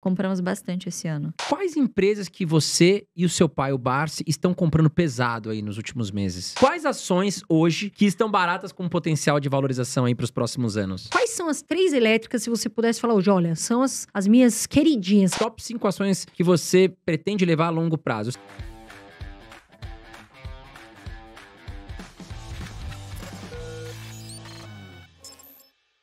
Compramos bastante esse ano. Quais empresas que você e o seu pai, o Barsi, estão comprando pesado aí nos últimos meses? Quais ações hoje que estão baratas com potencial de valorização aí para os próximos anos? Quais são as três elétricas, se você pudesse falar hoje, olha, são as, as minhas queridinhas? Top 5 ações que você pretende levar a longo prazo.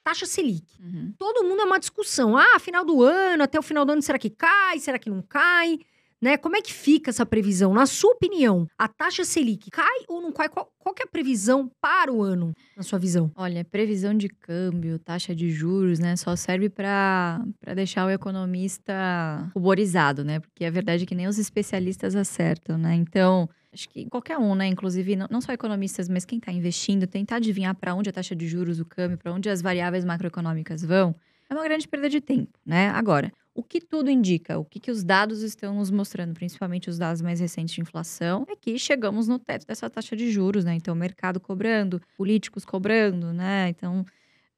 taxa Selic. Uhum. Todo mundo é uma discussão. Ah, final do ano, até o final do ano, será que cai? Será que não cai? né? Como é que fica essa previsão? Na sua opinião, a taxa Selic cai ou não cai? Qual, qual que é a previsão para o ano, na sua visão? Olha, previsão de câmbio, taxa de juros, né? Só serve para deixar o economista ruborizado, né? Porque a é verdade é que nem os especialistas acertam, né? Então acho que qualquer um, né? Inclusive, não, só economistas, mas quem está investindo, tentar adivinhar para onde a taxa de juros, o câmbio, para onde as variáveis macroeconômicas vão, é uma grande perda de tempo, né? Agora, o que tudo indica, o que, que os dados estão nos mostrando, principalmente os dados mais recentes de inflação, é que chegamos no teto dessa taxa de juros, né? Então, o mercado cobrando, políticos cobrando, né? Então,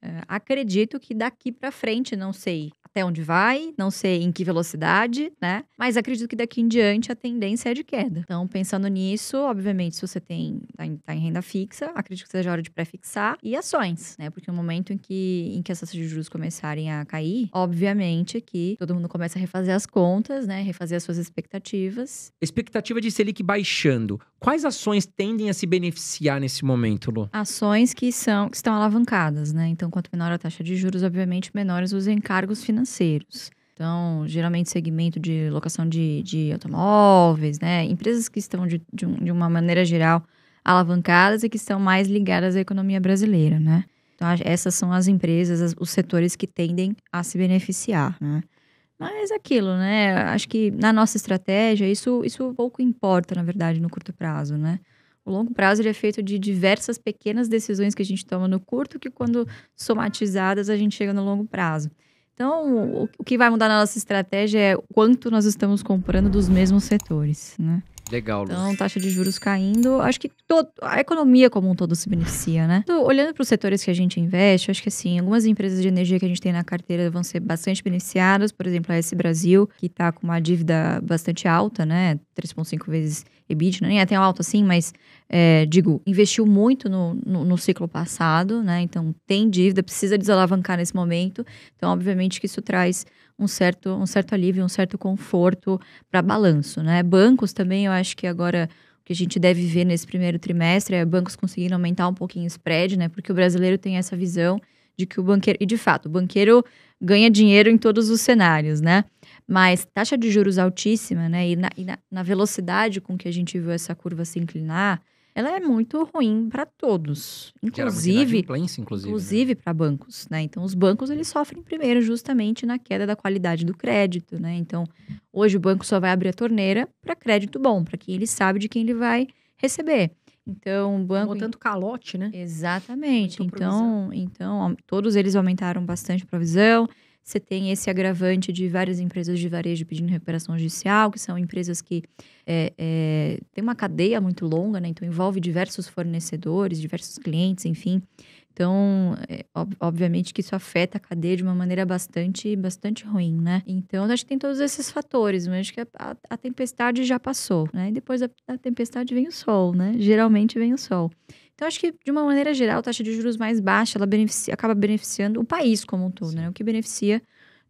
eh, acredito que daqui para frente, não sei até onde vai, não sei em que velocidade, né? Mas acredito que daqui em diante a tendência é de queda. Então, pensando nisso, obviamente, se você tem tá em, tá em renda fixa, acredito que seja hora de pré-fixar e ações, né? Porque no momento em que, em que as taxas de juros começarem a cair, obviamente que todo mundo começa a refazer as contas, né? Refazer as suas expectativas. Expectativa de Selic baixando. Quais ações tendem a se beneficiar nesse momento, Lu? Ações que são que estão alavancadas, né? Então, quanto menor a taxa de juros, obviamente, menores os encargos financeiros financeiros. Então, geralmente, segmento de locação de, de automóveis, né? Empresas que estão, de, de, um, de uma maneira geral, alavancadas e que estão mais ligadas à economia brasileira, né? Então, essas são as empresas, os setores que tendem a se beneficiar, né? Mas aquilo, né? Acho que na nossa estratégia, isso, isso pouco importa, na verdade, no curto prazo, né? O longo prazo ele é feito de diversas pequenas decisões que a gente toma no curto, que quando somatizadas a gente chega no longo prazo. Então, o que vai mudar na nossa estratégia é quanto nós estamos comprando dos mesmos setores, né? Legal, então, Luz. Então, taxa de juros caindo. Acho que todo, a economia como um todo se beneficia, né? Então, olhando para os setores que a gente investe, acho que assim, algumas empresas de energia que a gente tem na carteira vão ser bastante beneficiadas. Por exemplo, a S Brasil, que está com uma dívida bastante alta, né? 3,5 vezes EBITDA, é nem é tão alto assim, mas é, digo, investiu muito no, no, no, ciclo passado, né? Então tem dívida, precisa desalavancar nesse momento. Então, obviamente que isso traz um certo, um certo alívio, um certo conforto para balanço, né? Bancos também, eu acho que agora o que a gente deve ver nesse primeiro trimestre é bancos conseguindo aumentar um pouquinho o spread, né? Porque o brasileiro tem essa visão de que o banqueiro, e de fato, o banqueiro ganha dinheiro em todos os cenários, né? Mas taxa de juros altíssima, né? E na, e na, na velocidade com que a gente viu essa curva se inclinar, ela é muito ruim para todos, inclusive, inclusive, inclusive né? para bancos, né? Então os bancos eles sofrem primeiro justamente na queda da qualidade do crédito, né? Então hoje o banco só vai abrir a torneira para crédito bom, para quem ele sabe de quem ele vai receber. Então, o banco. Ou tanto calote, né? Exatamente. Então, então, todos eles aumentaram bastante a provisão. Você tem esse agravante de várias empresas de varejo pedindo recuperação judicial, que são empresas que é, é, têm uma cadeia muito longa, né? Então envolve diversos fornecedores, diversos clientes, enfim. Então, é, ob obviamente que isso afeta a cadeia de uma maneira bastante, bastante ruim, né? Então, acho que tem todos esses fatores, mas acho que a, a, a tempestade já passou, né? E depois da, da tempestade vem o sol, né? Geralmente vem o sol. Então, acho que, de uma maneira geral, a taxa de juros mais baixa ela beneficia, acaba beneficiando o país como um todo, né? O que beneficia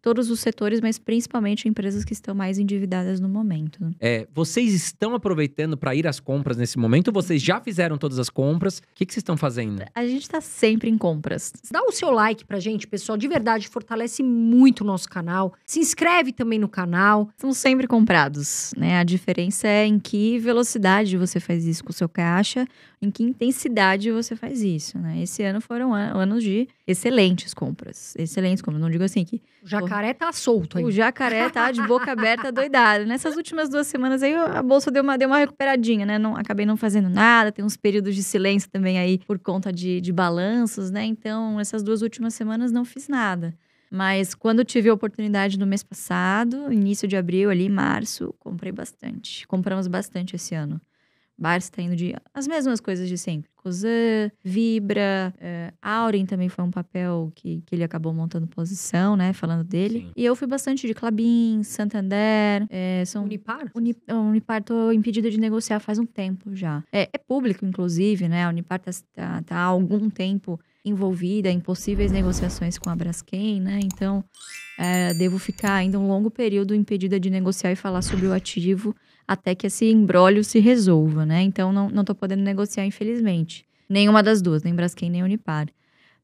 todos os setores, mas principalmente empresas que estão mais endividadas no momento. É, vocês estão aproveitando para ir às compras nesse momento? Vocês já fizeram todas as compras? O que, que vocês estão fazendo? A gente está sempre em compras. Dá o seu like para gente, pessoal. De verdade, fortalece muito o nosso canal. Se inscreve também no canal. São sempre comprados, né? A diferença é em que velocidade você faz isso com o seu caixa, em que intensidade você faz isso, né? Esse ano foram an anos de excelentes compras. Excelentes compras. Não digo assim que. O jacaré tá solto aí. O jacaré tá de boca aberta, doidado. Nessas últimas duas semanas aí a bolsa deu uma, deu uma recuperadinha, né? Não, acabei não fazendo nada. Tem uns períodos de silêncio também aí por conta de, de balanços, né? Então, essas duas últimas semanas não fiz nada. Mas quando tive a oportunidade no mês passado, início de abril ali, março, comprei bastante. Compramos bastante esse ano bar está indo de as mesmas coisas de sempre. Cozan, Vibra, uh, Aurin também foi um papel que, que ele acabou montando posição, né? Falando dele. Sim. E eu fui bastante de Clabin, Santander. É, são Unipar? Uni, Unipar, tô impedida de negociar faz um tempo já. É, é público, inclusive, né? A Unipar tá, tá, tá há algum tempo envolvida em possíveis negociações com a Braskem, né? Então, é, devo ficar ainda um longo período impedida de negociar e falar sobre o ativo até que esse embrólio se resolva, né? Então não, não tô podendo negociar, infelizmente. Nenhuma das duas, nem Braskem, nem Unipar.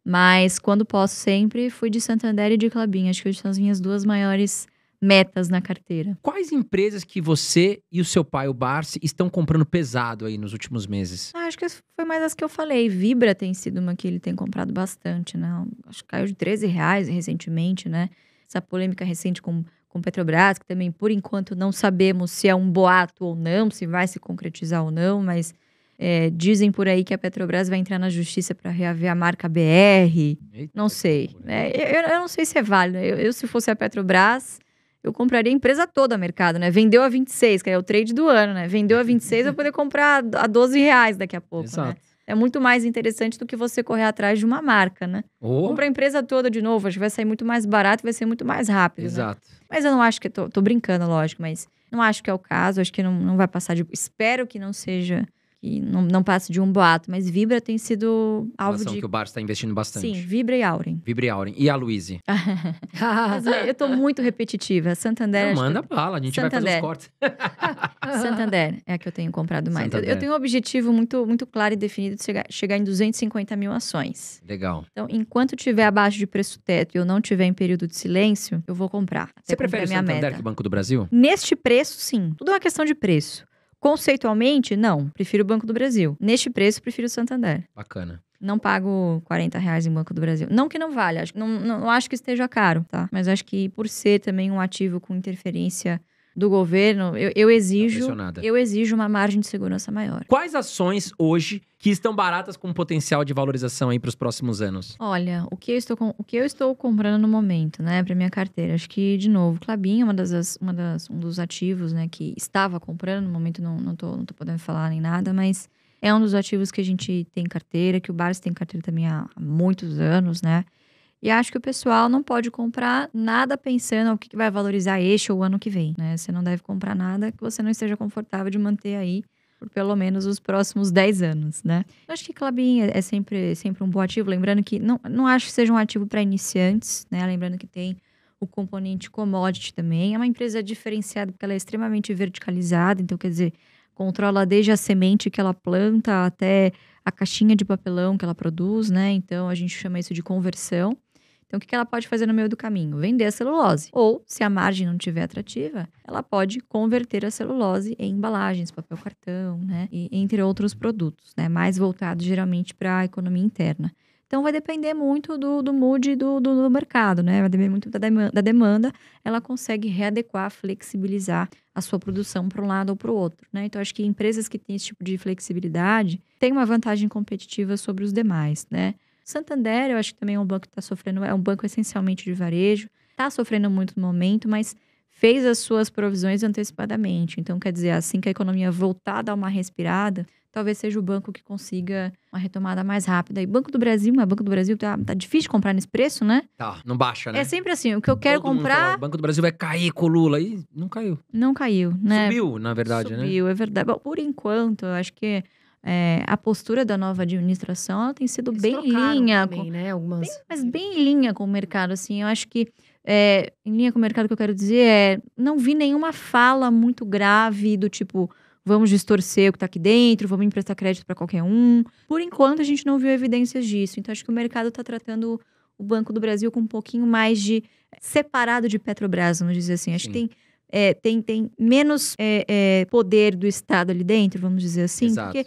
Mas quando posso sempre, fui de Santander e de Clabin. Acho que hoje são as minhas duas maiores metas na carteira. Quais empresas que você e o seu pai, o Barsi, estão comprando pesado aí nos últimos meses? Ah, acho que foi mais as que eu falei. Vibra tem sido uma que ele tem comprado bastante, né? Acho que caiu de 13 reais recentemente, né? Essa polêmica recente com com Petrobras, que também por enquanto não sabemos se é um boato ou não, se vai se concretizar ou não, mas é, dizem por aí que a Petrobras vai entrar na justiça para reaver a marca BR. Eita, não sei. É, eu, eu, não sei se é válido. Eu, eu, se fosse a Petrobras, eu compraria a empresa toda mercado, né? Vendeu a 26, que é o trade do ano, né? Vendeu a 26, eu poder comprar a 12 reais daqui a pouco, né? Exato. né? É muito mais interessante do que você correr atrás de uma marca, né? Oh. Compra a empresa toda de novo, acho que vai sair muito mais barato e vai ser muito mais rápido. Né? Exato. Né? Mas eu não acho que. Tô, tô brincando, lógico, mas não acho que é o caso, acho que não, não vai passar de. Espero que não seja e não, não passa de um boato, mas Vibra tem sido alvo Relação de... que o Barça está investindo bastante. Sim, Vibra e Auren. Vibra e Auren. E a Luíse? eu estou muito repetitiva. Santander... Não, manda bala, a gente Santander. vai fazer os cortes. Santander é a que eu tenho comprado mais. Eu, eu, tenho um objetivo muito, muito claro e definido de chegar, chegar em 250 mil ações. Legal. Então, enquanto tiver abaixo de preço teto e eu não tiver em período de silêncio, eu vou comprar. Você prefere comprar Santander meta. que Banco do Brasil? Neste preço, sim. Tudo é uma questão de preço. Conceitualmente, não. Prefiro o Banco do Brasil. Neste preço, prefiro o Santander. Bacana. Não pago 40 reais em Banco do Brasil. Não que não valha, não, não, não acho que esteja caro, tá? Mas acho que por ser também um ativo com interferência do governo, eu, eu exijo eu exijo uma margem de segurança maior. Quais ações hoje que estão baratas com potencial de valorização aí para os próximos anos? Olha, o que eu estou com, o que eu estou comprando no momento, né, para minha carteira, acho que de novo, Clabin é uma das, uma das um dos ativos, né, que estava comprando no momento não não tô, não tô podendo falar nem nada, mas é um dos ativos que a gente tem carteira, que o Bares tem carteira também há muitos anos, né? E acho que o pessoal não pode comprar nada pensando o que vai valorizar este ou o ano que vem, né? Você não deve comprar nada que você não esteja confortável de manter aí por pelo menos os próximos 10 anos, né? Eu acho que Clabin é, é sempre, é sempre um bom ativo, lembrando que não, não acho que seja um ativo para iniciantes, né? Lembrando que tem o componente commodity também. É uma empresa diferenciada porque ela é extremamente verticalizada, então quer dizer, controla desde a semente que ela planta até a caixinha de papelão que ela produz, né? Então a gente chama isso de conversão. Então, o que ela pode fazer no meio do caminho? Vender a celulose. Ou, se a margem não tiver atrativa, ela pode converter a celulose em embalagens, papel cartão, né? E, entre outros produtos, né? Mais voltados geralmente para a economia interna. Então, vai depender muito do, do mood do, do, do mercado, né? Vai depender muito da, demanda, da demanda. Ela consegue readequar, flexibilizar a sua produção para um lado ou para o outro, né? Então, acho que empresas que têm esse tipo de flexibilidade têm uma vantagem competitiva sobre os demais, né? Santander, eu acho que também é um banco que está sofrendo, é um banco essencialmente de varejo, está sofrendo muito no momento, mas fez as suas provisões antecipadamente. Então, quer dizer, assim que a economia voltar a dar uma respirada, talvez seja o banco que consiga uma retomada mais rápida. E Banco do Brasil, mas né? Banco do Brasil tá, tá difícil de comprar nesse preço, né? Tá, não baixa, né? É sempre assim, o que eu quero Todo comprar... Fala, o Banco do Brasil vai cair com o Lula, e não caiu. Não caiu, né? Subiu, na verdade, Subiu, né? Subiu, é verdade. Bom, por enquanto, eu acho que é, a postura da nova administração tem sido Eles bem linha. Também, com, né? Algumas... Bem, mas bem em linha com o mercado, assim. Eu acho que é, em linha com o mercado que eu quero dizer é não vi nenhuma fala muito grave do tipo vamos distorcer o que está aqui dentro, vamos emprestar crédito para qualquer um. Por enquanto a gente não viu evidências disso. Então acho que o mercado está tratando o Banco do Brasil com um pouquinho mais de separado de Petrobras, vamos dizer assim. Acho Sim. que tem é, tem, tem menos é, é, poder do Estado ali dentro, vamos dizer assim. Exato. Porque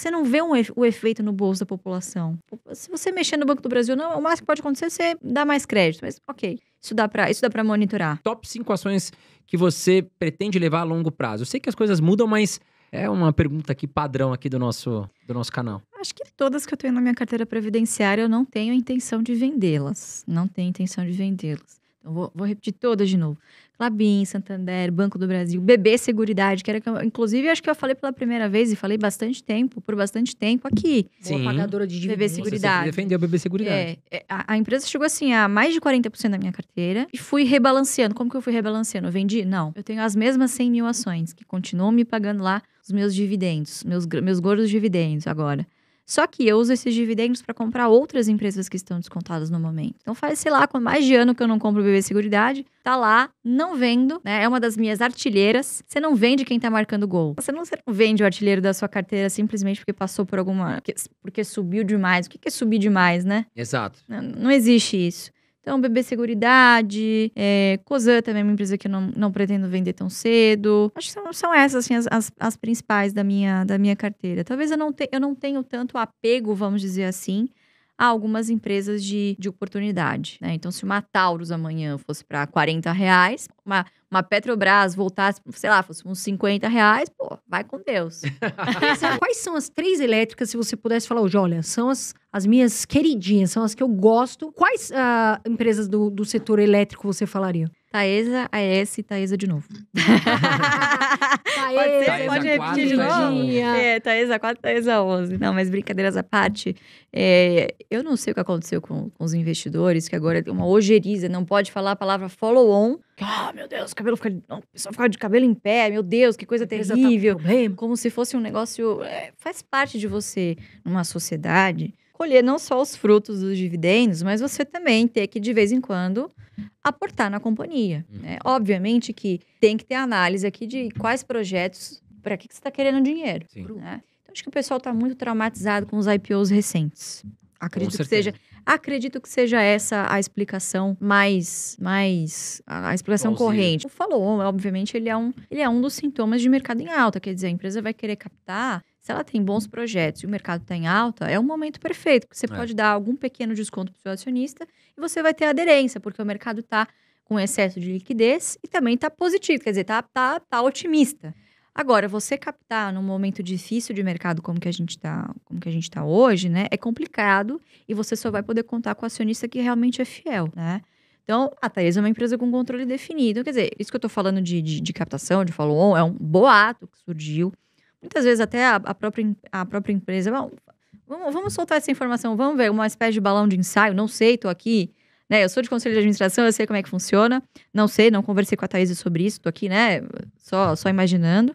você não vê um, o efeito no bolso da população. Se você mexer no Banco do Brasil, não, o máximo que pode acontecer é você dar mais crédito. Mas, ok, isso dá para monitorar. Top 5 ações que você pretende levar a longo prazo. Eu sei que as coisas mudam, mas é uma pergunta aqui padrão aqui do nosso, do nosso canal. Acho que todas que eu tenho na minha carteira previdenciária, eu não tenho intenção de vendê-las. Não tenho intenção de vendê-las. Então, vou, vou repetir todas de novo. Labim, Santander, Banco do Brasil, BB Seguridade, que era inclusive acho que eu falei pela primeira vez e falei bastante tempo, por bastante tempo aqui. Sim. Boa pagadora de dividendos. BB Seguridade. Você defendeu BB Seguridade. É, é, a, a, empresa chegou assim a mais de 40% da minha carteira e fui rebalanceando. Como que eu fui rebalanceando? Eu vendi? Não. Eu tenho as mesmas 100 mil ações que continuam me pagando lá os meus dividendos, meus, meus gordos dividendos agora. Só que eu uso esses dividendos para comprar outras empresas que estão descontadas no momento. Então faz, sei lá, com mais de ano que eu não compro o BB Seguridade, tá lá, não vendo, né? É uma das minhas artilheiras. Você não vende quem tá marcando gol. Você não, você não vende o artilheiro da sua carteira simplesmente porque passou por alguma. porque, porque subiu demais. O que, é subir demais, né? Exato. não, não existe isso. Então, BB Seguridade, é, Cosan também é uma empresa que eu não, não pretendo vender tão cedo. Acho que são, são essas assim, as, as, as, principais da minha, da minha carteira. Talvez eu não, te, eu não tenho tanto apego, vamos dizer assim, a algumas empresas de, de oportunidade. Né? Então, se uma Taurus amanhã fosse para 40 reais, uma, uma Petrobras voltasse, sei lá, fosse uns 50 reais, pô, vai com Deus. Quais são as três elétricas, se você pudesse falar hoje, olha, são as, as minhas queridinhas, são as que eu gosto. Quais uh, empresas do, do setor elétrico você falaria? Taesa, a e Taesa de novo. Taesa, pode repetir de novo? É, Taesa 4, Taesa 11. Não, mas brincadeiras à parte, é, eu não sei o que aconteceu com, com os investidores, que agora é uma ojeriza, não pode falar a palavra follow-on. Ah, oh, meu Deus, o cabelo fica, não, só fica de cabelo em pé, meu Deus, que coisa tá terrível. Tá como se fosse um negócio. É, faz parte de você numa sociedade colher não só os frutos dos dividendos, mas você também ter que, de vez em quando, aportar na companhia. Uhum. Né? Obviamente que tem que ter análise aqui de quais projetos, para que, que você está querendo dinheiro. Né? Então, acho que o pessoal está muito traumatizado com os IPOs recentes. Acredito que seja Acredito que seja essa a explicação mais, mais a, explicação corrente. O falou, obviamente, ele é, um, ele é um dos sintomas de mercado em alta, quer dizer, a empresa vai querer captar se ela tem bons projetos e o mercado está em alta, é o momento perfeito, porque você é. pode dar algum pequeno desconto para o seu acionista e você vai ter aderência, porque o mercado está com excesso de liquidez e também está positivo, quer dizer, está tá, tá otimista. Agora, você captar num momento difícil de mercado como que a gente está como que a gente está hoje, né? É complicado e você só vai poder contar com o acionista que realmente é fiel, né? Então, a Thaís é uma empresa com controle definido. Quer dizer, isso que eu estou falando de, de, de, captação, de follow-on, é um boato que surgiu. Muitas vezes até a, a própria, a própria empresa... Bom, vamos, vamos soltar essa informação, vamos ver uma espécie de balão de ensaio, não sei, estou aqui né? Eu sou de conselho de administração, eu sei como é que funciona. Não sei, não conversei com a Thaís sobre isso, tô aqui, né? Só, só imaginando.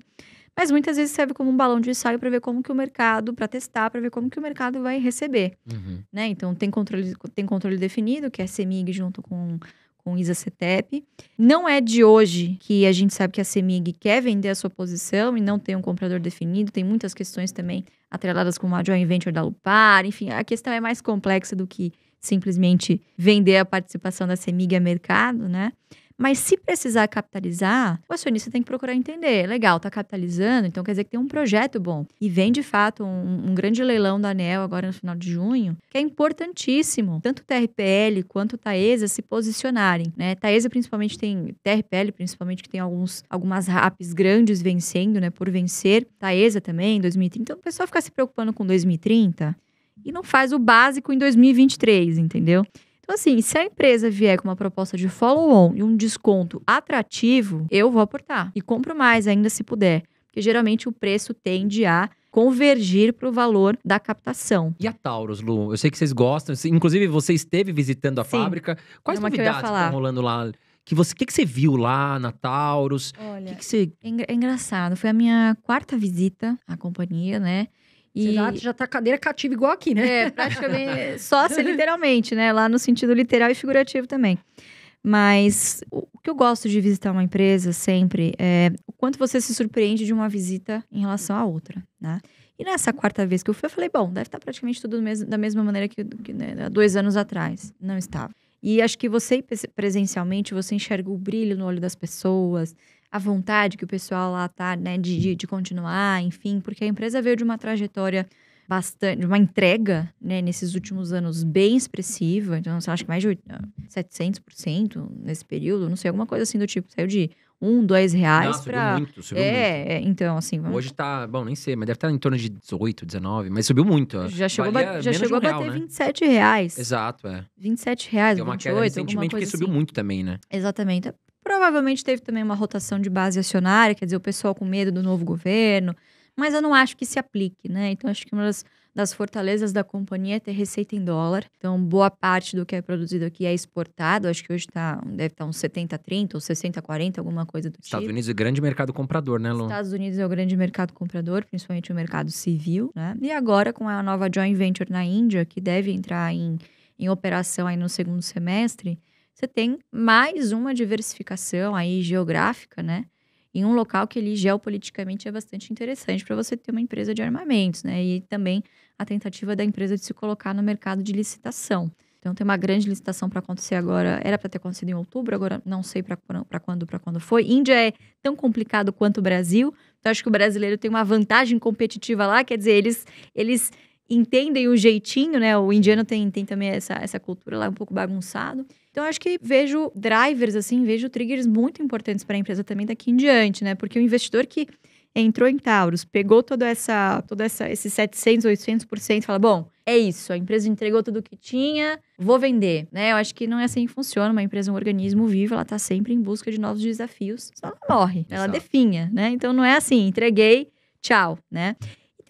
Mas muitas vezes serve como um balão de ensaio para ver como que o mercado, para testar, para ver como que o mercado vai receber. Uhum. Né? Então tem controle, tem controle definido, que é a CEMIG junto com com Isa Cetep. Não é de hoje que a gente sabe que a CEMIG quer vender a sua posição e não tem um comprador definido. Tem muitas questões também atreladas com a joint venture da Lupar. Enfim, a questão é mais complexa do que simplesmente vender a participação da Semig a mercado, né? Mas se precisar capitalizar, o acionista tem que procurar entender. Legal, tá capitalizando, então quer dizer que tem um projeto bom. E vem de fato um, um grande leilão da ANEL agora no final de junho, que é importantíssimo. Tanto o TRPL quanto o Taesa se posicionarem. Né? Taesa principalmente tem. TRPL, principalmente, que tem alguns, algumas RAPs grandes vencendo, né? Por vencer. Taesa também, 2030. Então, o pessoal ficar se preocupando com 2030 e não faz o básico em 2023, entendeu? Então, assim, se a empresa vier com uma proposta de follow-on e um desconto atrativo, eu vou aportar. E compro mais ainda se puder. Porque geralmente o preço tende a convergir para o valor da captação. E a Taurus, Lu? Eu sei que vocês gostam. Inclusive, você esteve visitando a Sim, fábrica. Quais novidades estão rolando lá? Que você, que, que você viu lá na Taurus? Olha, que que você... É, é engraçado. Foi a minha quarta visita à companhia, né? E... Você já, já tá cadeira cativa igual aqui, né? É, praticamente sócia, literalmente, né? Lá no sentido literal e figurativo também. Mas o que eu gosto de visitar uma empresa sempre é o quanto você se surpreende de uma visita em relação à outra, né? E nessa quarta vez que eu fui, eu falei, bom, deve estar tá praticamente tudo da mesma maneira que, que né, dois anos atrás. Não estava. E acho que você, presencialmente, você enxerga o brilho no olho das pessoas, a vontade que o pessoal lá tá, né, de, de continuar, enfim, porque a empresa veio de uma trajetória bastante, uma entrega, né, nesses últimos anos bem expressiva, então acho que mais de 700% nesse período, não sei, alguma coisa assim do tipo, saiu de um, dois reais para é, é, então, assim. Vamos... Hoje tá, bom, nem sei, mas deve estar tá em torno de 18, 19, mas subiu muito. Já chegou, ba já chegou um a bater real, né? reais. Exato, é. 27 reais, Tem uma 28, queda recentemente, porque subiu assim. muito também, né? Exatamente. Provavelmente teve também uma rotação de base acionária, quer dizer, o pessoal com medo do novo governo, mas eu não acho que se aplique, né? Então, acho que uma das, das fortalezas da companhia é ter receita em dólar. Então, boa parte do que é produzido aqui é exportado. Acho que hoje tá, deve estar tá uns 70, 30 ou 60, 40, alguma coisa do tipo. Estados Unidos é grande mercado comprador, né, Lu? Estados Unidos é o grande mercado comprador, principalmente o mercado civil, né? E agora, com a nova joint venture na Índia, que deve entrar em, em operação aí no segundo semestre você tem mais uma diversificação aí geográfica, né? Em um local que ele geopoliticamente é bastante interessante para você ter uma empresa de armamentos, né? E também a tentativa da empresa de se colocar no mercado de licitação. Então tem uma grande licitação para acontecer agora, era para ter acontecido em outubro, agora não sei para quando, para quando foi. Índia é tão complicado quanto o Brasil. Então acho que o brasileiro tem uma vantagem competitiva lá, quer dizer, eles eles entendem o jeitinho, né? O indiano tem, tem também essa, essa cultura lá um pouco bagunçado. Então, acho que vejo drivers, assim, vejo triggers muito importantes para a empresa também daqui em diante, né? Porque o investidor que entrou em Taurus, pegou toda essa, toda essa, esses 700, 800% fala, bom, é isso, a empresa entregou tudo o que tinha, vou vender, né? Eu acho que não é assim que funciona, uma empresa é um organismo vivo, ela tá sempre em busca de novos desafios, só ela morre, ela definha, né? Então não é assim, entreguei, tchau, né?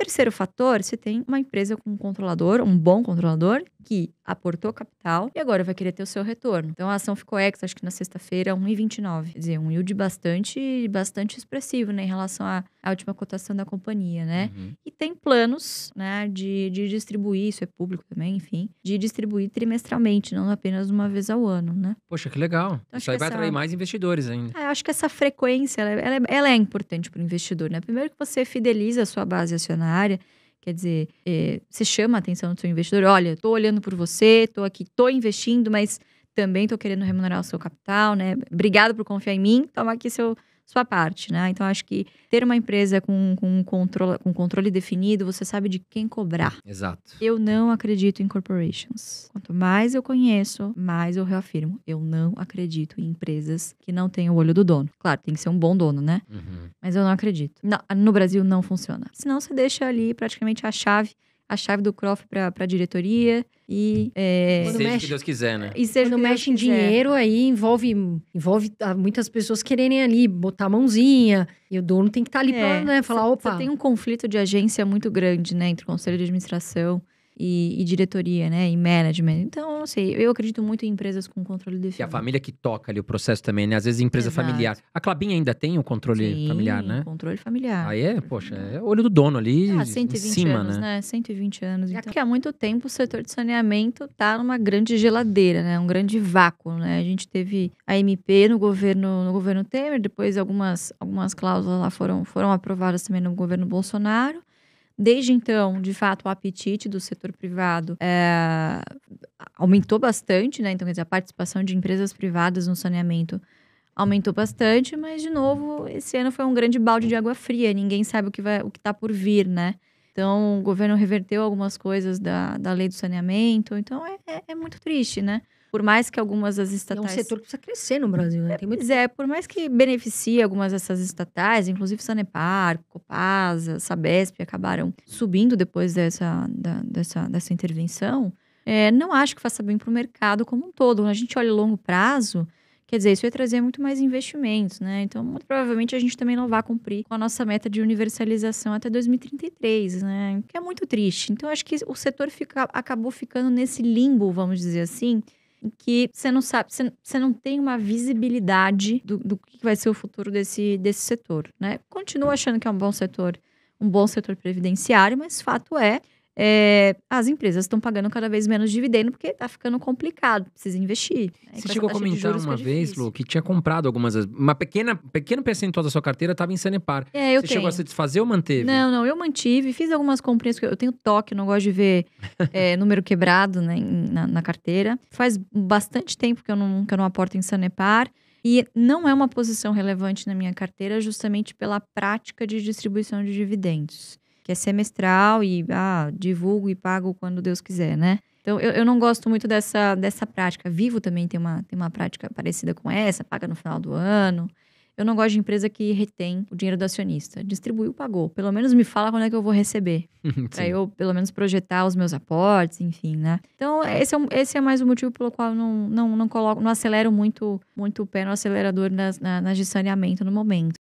terceiro fator, você tem uma empresa com um controlador, um bom controlador, que aportou capital e agora vai querer ter o seu retorno. Então a ação ficou ex, acho que na sexta-feira, 1,29. Quer dizer, um yield bastante, bastante expressivo, né, em relação à, à última cotação da companhia, né? Uhum. E tem planos, né, de, de distribuir, isso é público também, enfim, de distribuir trimestralmente, não apenas uma vez ao ano, né? Poxa, que legal. Então, isso aí vai essa... atrair mais investidores ainda. Ah, é, eu acho que essa frequência, ela, é, ela, é, ela é importante para o investidor, né? Primeiro que você fideliza a sua base acionária, área. Quer dizer, é, você chama a atenção do seu investidor, olha, estou olhando por você, estou aqui, estou investindo, mas também estou querendo remunerar o seu capital, né? Obrigado por confiar em mim, toma aqui seu, sua parte, né? Então, acho que ter uma empresa com, com, um controle, com controle definido, você sabe de quem cobrar. Exato. Eu não acredito em corporations. Quanto mais eu conheço, mais eu reafirmo. Eu não acredito em empresas que não têm o olho do dono. Claro, tem que ser um bom dono, né? Uhum. Mas eu não acredito. no Brasil não funciona. Senão você deixa ali praticamente a chave a chave do Croft para a diretoria. E, é, seja que Deus quiser, né? E seja não mexe em dinheiro, aí envolve, envolve ah, muitas pessoas quererem ali botar a mãozinha. E o dono tem que estar tá ali é, para né, falar, cê, opa. tem um conflito de agência muito grande, né? Entre o conselho de administração e, e, diretoria, né? E management. Então, não sei, eu acredito muito em empresas com controle definido. E a família que toca ali o processo também, né? Às vezes empresa Exato. familiar. A Clabin ainda tem o controle Sim, familiar, né? controle familiar. Aí é, poxa, é olho do dono ali ah, 120 em cima, anos, né? né? 120 anos. Então, que há muito tempo o setor de saneamento tá numa grande geladeira, né? Um grande vácuo, né? A gente teve a MP no governo, no governo Temer, depois algumas, algumas cláusulas lá foram, foram aprovadas também no governo Bolsonaro. Desde então, de fato, o apetite do setor privado é, aumentou bastante, né? Então, quer dizer, a participação de empresas privadas no saneamento aumentou bastante, mas, de novo, esse ano foi um grande balde de água fria. Ninguém sabe o que está por vir, né? Então, o governo reverteu algumas coisas da, da lei do saneamento. Então, é, é, é muito triste, né? por mais que algumas das estatais. É um setor que precisa crescer no Brasil, né? É, Tem muito... Pois é, por mais que beneficie algumas dessas estatais, inclusive Sanepar, Copasa, Sabesp, acabaram subindo depois dessa, da, dessa, dessa intervenção, é, não acho que faça bem para o mercado como um todo. Quando a gente olha longo prazo, Quer dizer, isso vai trazer muito mais investimentos, né? Então, muito provavelmente a gente também não vai cumprir com a nossa meta de universalização até 2033, né? Que é muito triste. Então, acho que o setor fica, acabou ficando nesse limbo, vamos dizer assim, em que você não sabe, você não tem uma visibilidade do, do que vai ser o futuro desse, desse setor, né? Continuo achando que é um bom setor, um bom setor previdenciário, mas fato é é, as empresas estão pagando cada vez menos dividendo porque está ficando complicado, precisa investir. Né? Você chegou a comentar uma é vez, Lu, que tinha comprado algumas vezes. Uma pequena, pequeno percentual da sua carteira estava em Sanepar. É, Você tenho. chegou a se desfazer ou manteve? Não, não, eu mantive, fiz algumas comprinhas, eu tenho toque, não gosto de ver é, número quebrado né, na, na, carteira. Faz bastante tempo que eu não, que eu não aporto em Sanepar. E não é uma posição relevante na minha carteira justamente pela prática de distribuição de dividendos que é semestral e ah, divulgo e pago quando Deus quiser, né? Então, eu, eu não gosto muito dessa, dessa prática. Vivo também tem uma, tem uma prática parecida com essa, paga no final do ano. Eu não gosto de empresa que retém o dinheiro do acionista. Distribuiu, pagou. Pelo menos me fala quando é que eu vou receber. pra eu, pelo menos, projetar os meus aportes, enfim, né? Então, esse é, um, esse é mais o um motivo pelo qual eu não, não, não coloco, não acelero muito, muito o pé no acelerador nas, na, nas de saneamento no momento.